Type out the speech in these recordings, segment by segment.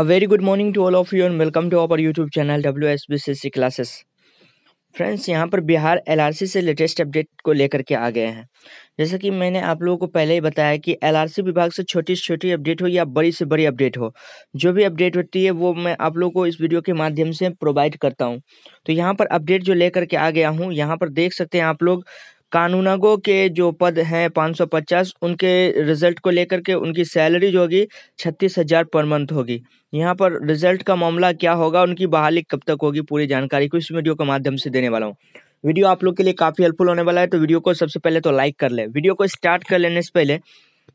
A very good morning to all of you and welcome to our YouTube channel WSBCC classes. Friends यहाँ पर Bihar LRC से latest update को लेकर के आ गए हैं जैसा कि मैंने आप लोगों को पहले ही बताया कि एलआरसी विभाग से छोटी से छोटी अपडेट हो या बड़ी से बड़ी अपडेट हो जो भी अपडेट होती है वो मैं आप लोगों को इस वीडियो के माध्यम से प्रोवाइड करता हूँ तो यहाँ पर अपडेट जो लेकर के आ गया हूँ यहाँ पर देख सकते हैं आप लोग कानूनगो के जो पद हैं 550 उनके रिज़ल्ट को लेकर के उनकी सैलरी जो होगी छत्तीस हज़ार पर मंथ होगी यहाँ पर रिज़ल्ट का मामला क्या होगा उनकी बहाली कब तक होगी पूरी जानकारी को इस वीडियो के माध्यम से देने वाला हूँ वीडियो आप लोग के लिए काफ़ी हेल्पफुल होने वाला है तो वीडियो को सबसे पहले तो लाइक कर ले वीडियो को स्टार्ट कर लेने से पहले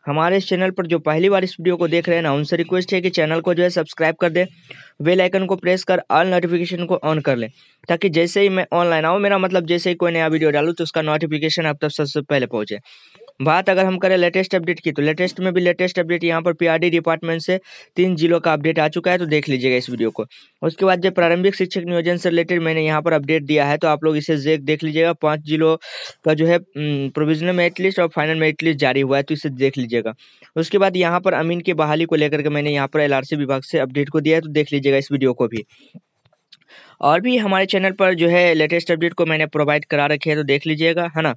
हमारे इस चैनल पर जो पहली बार इस वीडियो को देख रहे हैं ना उनसे रिक्वेस्ट है कि चैनल को जो है सब्सक्राइब कर दें बेल आइकन को प्रेस कर ऑल नोटिफिकेशन को ऑन कर लें ताकि जैसे ही मैं ऑनलाइन आऊँ मेरा मतलब जैसे ही कोई नया वीडियो डालूँ तो उसका नोटिफिकेशन आप तक सबसे पहले पहुँचे बात अगर हम करें लेटेस्ट अपडेट की तो लेटेस्ट में भी लेटेस्ट अपडेट यहाँ पर पीआरडी डिपार्टमेंट से तीन जिलों का अपडेट आ चुका है तो देख लीजिएगा इस वीडियो को उसके बाद जो प्रारंभिक शिक्षक नियोजन से रिलेटेड मैंने यहाँ पर अपडेट दिया है तो आप लोग इसे देख लीजिएगा पाँच जिलों का जो है प्रोविजनल मेरिट लिस्ट और फाइनल मेरिट लिस्ट जारी हुआ है तो इसे देख लीजिएगा उसके बाद यहाँ पर अमीन की बहाली को लेकर के मैंने यहाँ पर एल विभाग से अपडेट को दिया है तो देख लीजिएगा इस वीडियो को भी और भी हमारे चैनल पर जो है लेटेस्ट अपडेट को मैंने प्रोवाइड करा रखी है तो देख लीजिएगा है ना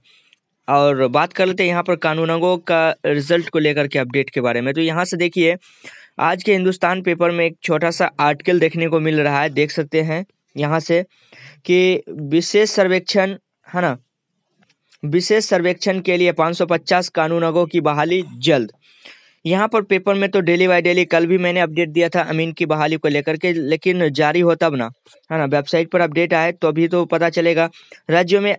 और बात कर लेते हैं यहाँ पर कानूनगो का रिजल्ट को लेकर के अपडेट के बारे में तो यहाँ से देखिए आज के हिंदुस्तान पेपर में एक छोटा सा आर्टिकल देखने को मिल रहा है देख सकते हैं यहाँ से कि विशेष सर्वेक्षण है ना विशेष सर्वेक्षण के लिए 550 कानूनगो की बहाली जल्द यहाँ पर पेपर में तो डेली बाय डेली कल भी मैंने अपडेट दिया था अमीन की बहाली को लेकर के लेकिन जारी हो तब ना है ना वेबसाइट पर अपडेट आए तो अभी तो पता चलेगा राज्यों में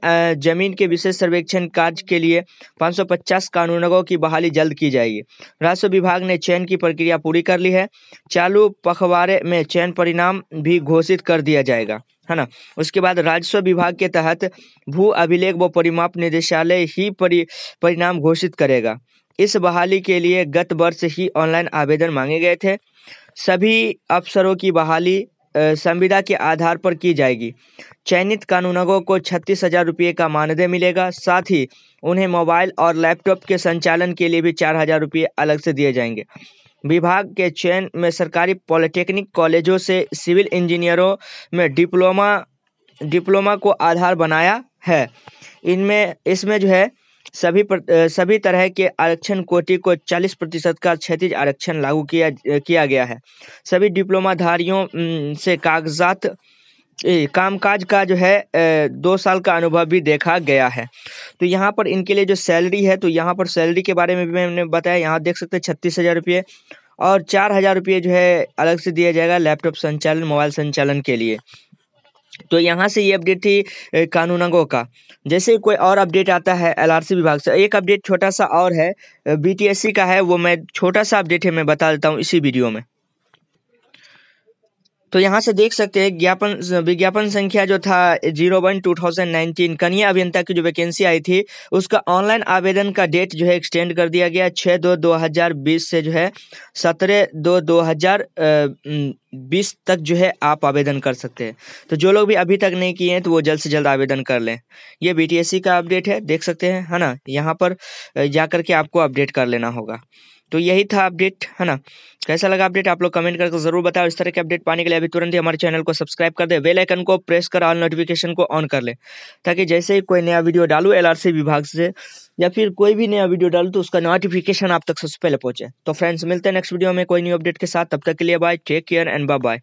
जमीन के विशेष सर्वेक्षण कार्य के लिए 550 कानूनगों की बहाली जल्द की जाएगी राजस्व विभाग ने चयन की प्रक्रिया पूरी कर ली है चालू पखवाड़े में चयन परिणाम भी घोषित कर दिया जाएगा है ना उसके बाद राजस्व विभाग के तहत भू अभिलेख व परिमाप निदेशालय ही परि परिणाम घोषित करेगा इस बहाली के लिए गत वर्ष ही ऑनलाइन आवेदन मांगे गए थे सभी अफसरों की बहाली संविदा के आधार पर की जाएगी चयनित कानूनगों को छत्तीस हजार रुपये का मानदेय मिलेगा साथ ही उन्हें मोबाइल और लैपटॉप के संचालन के लिए भी चार हजार रुपये अलग से दिए जाएंगे विभाग के चयन में सरकारी पॉलिटेक्निक कॉलेजों से सिविल इंजीनियरों में डिप्लोमा डिप्लोमा को आधार बनाया है इनमें इसमें जो है सभी प्र सभी तरह के आरक्षण कोटि को चालीस प्रतिशत का क्षतिज आरक्षण लागू किया किया गया है सभी डिप्लोमाधारियों से कागजात कामकाज का जो है दो साल का अनुभव भी देखा गया है तो यहाँ पर इनके लिए जो सैलरी है तो यहाँ पर सैलरी के बारे में भी मैंने बताया यहाँ देख सकते हैं छत्तीस हज़ार रुपये और चार हज़ार रुपये जो है अलग से दिया जाएगा लैपटॉप संचालन मोबाइल संचालन के लिए तो यहाँ से ये अपडेट थी कानूनगो का जैसे कोई और अपडेट आता है एलआरसी विभाग से एक अपडेट छोटा सा और है बीटीएससी का है वो मैं छोटा सा अपडेट है मैं बता देता हूँ इसी वीडियो में तो यहाँ से देख सकते हैं ज्ञापन विज्ञापन संख्या जो था zero one two thousand nineteen कन्या अभियंता की जो वैकेंसी आई थी उसका ऑनलाइन आवेदन का डेट जो है एक्सटेंड कर दिया गया छः दो दो हज़ार बीस से जो है सत्रह दो दो हज़ार बीस तक जो है आप आवेदन कर सकते हैं तो जो लोग भी अभी तक नहीं किए हैं तो वो जल्द से जल्द आवेदन कर लें ये बी का अपडेट है देख सकते हैं है ना यहाँ पर जा करके के आपको अपडेट कर लेना होगा तो यही था अपडेट है ना कैसा लगा अपडेट आप लोग कमेंट करके जरूर बताओ इस तरह के अपडेट पाने के लिए अभी तुरंत ही हमारे चैनल को सब्सक्राइब कर दे बेल आइकन को प्रेस कर ऑल नोटिफिकेशन को ऑन कर लें ताकि जैसे ही कोई नया वीडियो डालू एलआरसी विभाग से या फिर कोई भी नया वीडियो डालूँ तो उसका नोटिफिकेशन आप तक सबसे पहले पहुंचे तो फ्रेंड्स मिलते हैं नेक्स्ट वीडियो में कोई न्यू अपडेट के साथ तब तक के लिए bye take care and bye bye